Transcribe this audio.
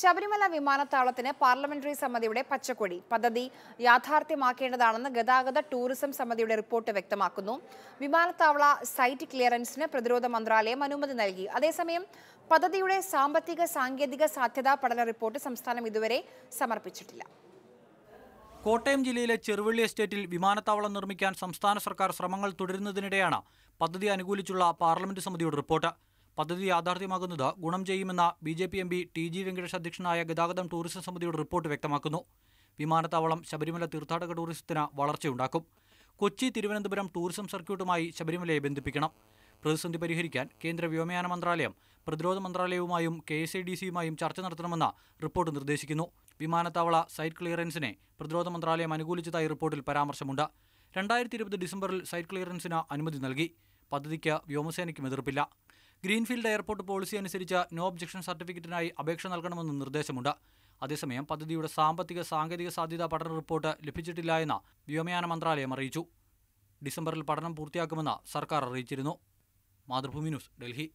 ശബരിമല വിമാനത്താവളത്തിന് പാർലമെന്ററി സമിതിയുടെ പച്ചക്കൊടി പദ്ധതി യാഥാർത്ഥ്യമാക്കേണ്ടതാണെന്ന് ഗതാഗത ടൂറിസം സമിതിയുടെ റിപ്പോർട്ട് വ്യക്തമാക്കുന്നു വിമാനത്താവള സൈറ്റ് ക്ലിയറൻസിന് പ്രതിരോധ മന്ത്രാലയം അനുമതി നൽകി അതേസമയം പദ്ധതിയുടെ സാമ്പത്തിക സാങ്കേതിക സാധ്യതാ പഠന റിപ്പോർട്ട് സംസ്ഥാനം ഇതുവരെ സമർപ്പിച്ചിട്ടില്ല കോട്ടയം ജില്ലയിലെ ചെറുവള്ളി എസ്റ്റേറ്റിൽ വിമാനത്താവളം നിർമ്മിക്കാൻ സംസ്ഥാന സർക്കാർ ശ്രമങ്ങൾ തുടരുന്നതിനിടെയാണ് പദ്ധതി അനുകൂലിച്ചുള്ള പാർലമെന്റ് സമിതിയുടെ റിപ്പോർട്ട് പദ്ധതി യാഥാർത്ഥ്യമാകുന്നത് ഗുണം ചെയ്യുമെന്ന B J P M P T G Venkatesh അധ്യക്ഷനായ ഗതാഗതം ടൂറിസം സമിതിയുടെ റിപ്പോർട്ട് വ്യക്തമാക്കുന്നു വിമാനത്താവളം ശബരിമല തീർത്ഥാടക ടൂറിസത്തിന് വളർച്ചയുണ്ടാക്കും കൊച്ചി തിരുവനന്തപുരം ടൂറിസം സർക്യൂട്ടുമായി ശബരിമലയെ ബന്ധിപ്പിക്കണം പ്രതിസന്ധി പരിഹരിക്കാൻ കേന്ദ്ര വ്യോമയാന മന്ത്രാലയം പ്രതിരോധ മന്ത്രാലയവുമായും കെ എസ് ഡി സിയുമായും ചർച്ച നടത്തണമെന്ന് റിപ്പോർട്ട് നിർദ്ദേശിക്കുന്നു വിമാനത്താവള സൈറ്റ് ക്ലിയറൻസിനെ പ്രതിരോധ മന്ത്രാലയം അനുകൂലിച്ചതായി റിപ്പോർട്ടിൽ പരാമർശമുണ്ട് രണ്ടായിരത്തി ഇരുപത് ഡിസംബറിൽ സൈറ്റ് ക്ലിയറൻസിന് അനുമതി നൽകി പദ്ധതിക്ക് വ്യോമസേനയ്ക്കും എതിർപ്പില്ല ഗ്രീൻഫീൽഡ് എയർപോർട്ട് പോളിസി അനുസരിച്ച് നോ ഒബ്ജക്ഷൻ സർട്ടിഫിക്കറ്റിനായി അപേക്ഷ നൽകണമെന്ന് നിർദ്ദേശമുണ്ട് അതേസമയം പദ്ധതിയുടെ സാമ്പത്തിക സാങ്കേതിക സാധ്യതാ പഠന റിപ്പോർട്ട് ലഭിച്ചിട്ടില്ല എന്ന് വ്യോമയാന മന്ത്രാലയം അറിയിച്ചു ഡിസംബറിൽ പഠനം പൂർത്തിയാക്കുമെന്ന് സർക്കാർ അറിയിച്ചിരുന്നു മാതൃഭൂമി ന്യൂസ് ഡൽഹി